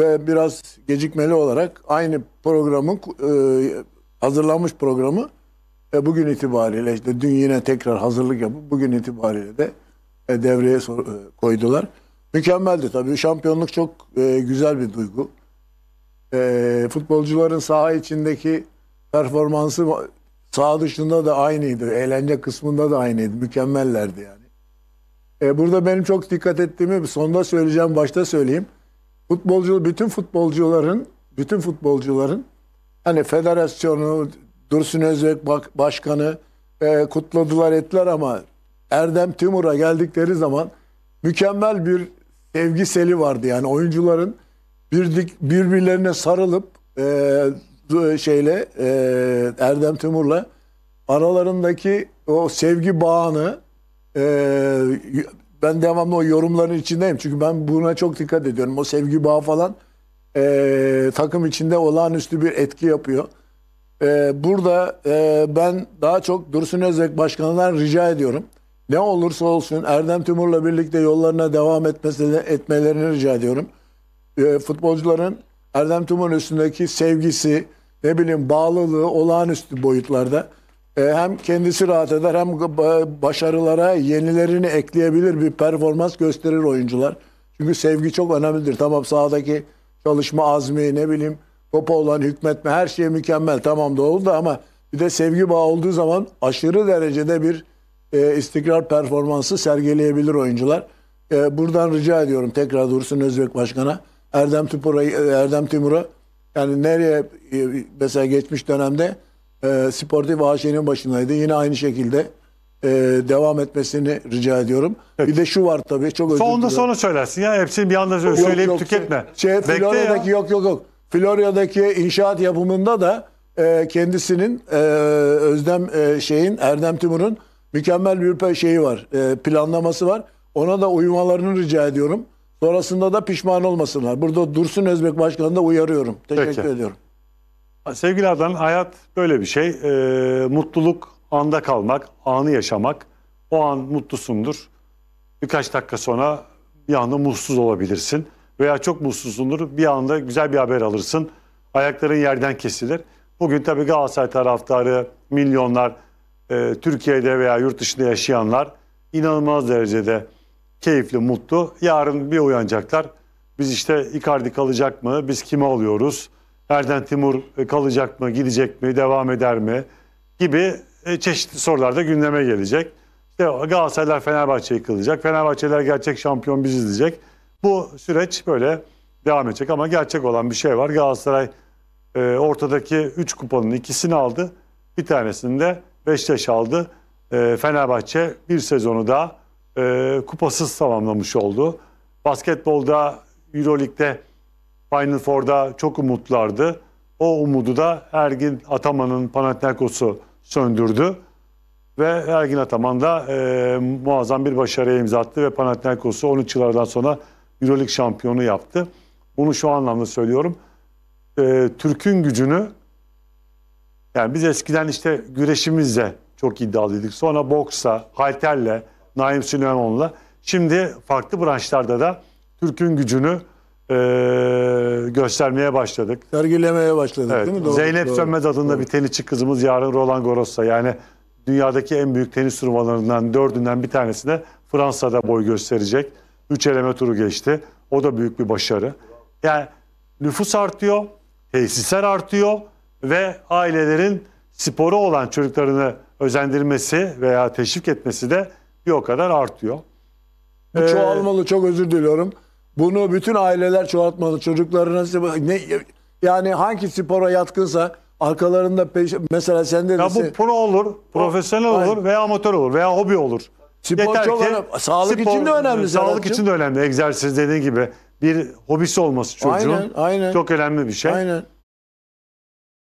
ve biraz gecikmeli olarak aynı programın e, hazırlanmış programı e, bugün itibariyle işte dün yine tekrar hazırlık yapıp bugün itibariyle de e, devreye koydular. Mükemmeldi tabii. Şampiyonluk çok güzel bir duygu. futbolcuların saha içindeki performansı saha dışında da aynıydı. Eğlence kısmında da aynıydı. Mükemmellerdi yani. burada benim çok dikkat ettiğimi sonda söyleyeceğim, başta söyleyeyim futbolcu bütün futbolcuların bütün futbolcuların hani federasyonu Dursun Özbek başkanı e, kutladılar ettiler ama Erdem Timur'a geldikleri zaman mükemmel bir sevgi seli vardı yani oyuncuların birdik birbirlerine sarılıp e, şeyle e, Erdem Timur'la aralarındaki o sevgi bağını e, ben devamlı o yorumların içindeyim. Çünkü ben buna çok dikkat ediyorum. O sevgi bağı falan e, takım içinde olağanüstü bir etki yapıyor. E, burada e, ben daha çok Dursun Özbek Başkanı'ndan rica ediyorum. Ne olursa olsun Erdem Timur'la birlikte yollarına devam etmesi, etmelerini rica ediyorum. E, futbolcuların Erdem Timur üstündeki sevgisi, ne bileyim bağlılığı olağanüstü boyutlarda. E, hem kendisi rahat eder hem başarılara yenilerini ekleyebilir bir performans gösterir oyuncular. Çünkü sevgi çok önemlidir. Tamam sahadaki çalışma azmi ne bileyim topa olan hükmetme her şey mükemmel tamam da oldu ama bir de sevgi bağı olduğu zaman aşırı derecede bir e, istikrar performansı sergileyebilir oyuncular. E, buradan rica ediyorum tekrar Dursun Özbek Başkan'a Erdem e, Erdem Timur'a yani nereye e, mesela geçmiş dönemde e, Sportif AŞ'nin başındaydı. Yine aynı şekilde e, devam etmesini rica ediyorum. Peki. Bir de şu var tabii çok özür Sonunda sonra söylersin ya hepsini bir anda yok, söyleyip yok, tüketme. Şey, şey Bekle Florya'daki ya. yok yok yok. Florya'daki inşaat yapımında da e, kendisinin e, Özlem e, şeyin Erdem Timur'un mükemmel bir şeyi var. E, planlaması var. Ona da uymalarını rica ediyorum. Sonrasında da pişman olmasınlar. Burada Dursun Özbek Başkanı'nı da uyarıyorum. Teşekkür Peki. ediyorum. Sevgili Adnan, hayat böyle bir şey. Ee, mutluluk anda kalmak, anı yaşamak. O an mutlusundur. Birkaç dakika sonra bir anda mutsuz olabilirsin. Veya çok mutsuzsundur, bir anda güzel bir haber alırsın. Ayakların yerden kesilir. Bugün tabii Galatasaray taraftarı, milyonlar, e, Türkiye'de veya yurt dışında yaşayanlar inanılmaz derecede keyifli, mutlu. Yarın bir uyanacaklar. Biz işte Icardi kalacak mı? Biz kime alıyoruz? Erden Timur e, kalacak mı, gidecek mi, devam eder mi gibi e, çeşitli sorular da gündeme gelecek. İşte Galatasaraylar Fenerbahçe'yi kılacak, Fenerbahçeler gerçek şampiyon bizi diyecek. Bu süreç böyle devam edecek ama gerçek olan bir şey var. Galatasaray e, ortadaki 3 kupanın ikisini aldı, bir tanesini de Beşiktaş aldı. E, Fenerbahçe bir sezonu daha e, kupasız tamamlamış oldu. Basketbolda Euroleague'de Final Four'da çok umutlardı. O umudu da Ergin Ataman'ın Panathinaikos'u söndürdü. Ve Ergin Ataman da e, muazzam bir başarıya imza attı ve Panathinaikos'u 13 yıllardan sonra Euroleague şampiyonu yaptı. Bunu şu anlamda söylüyorum. E, Türk'ün gücünü yani biz eskiden işte güreşimizle çok iddialıydık. Sonra boksa, halterle, Naim Süleymanoğlu'la. Şimdi farklı branşlarda da Türk'ün gücünü e, göstermeye başladık. Sergilemeye başladık evet. değil mi? Doğru, Zeynep doğru. Sönmez adında doğru. bir tenisçi kızımız yarın Roland Garros'ta. Yani dünyadaki en büyük tenis turnuvalarından dördünden bir tanesine Fransa'da boy gösterecek. Üç eleme turu geçti. O da büyük bir başarı. Yani nüfus artıyor, tesisler artıyor ve ailelerin sporu olan çocuklarını özendirmesi veya teşvik etmesi de bir o kadar artıyor. Bu ee, çoğalmalı. Ee, çok özür diliyorum. Bunu bütün aileler çoğaltmalı. Çocuklarına ne, yani hangi spora yatkınsa arkalarında peş, mesela sende ya bu pro olur, profesyonel o, olur veya amatör olur veya hobi olur. Spor Yeter çok ki, önemli. Sağlık spor, için de önemli. Sağlık Serhat'cığım. için de önemli. Egzersiz dediğin gibi bir hobisi olması çocuğun aynen, aynen. çok önemli bir şey. Aynen.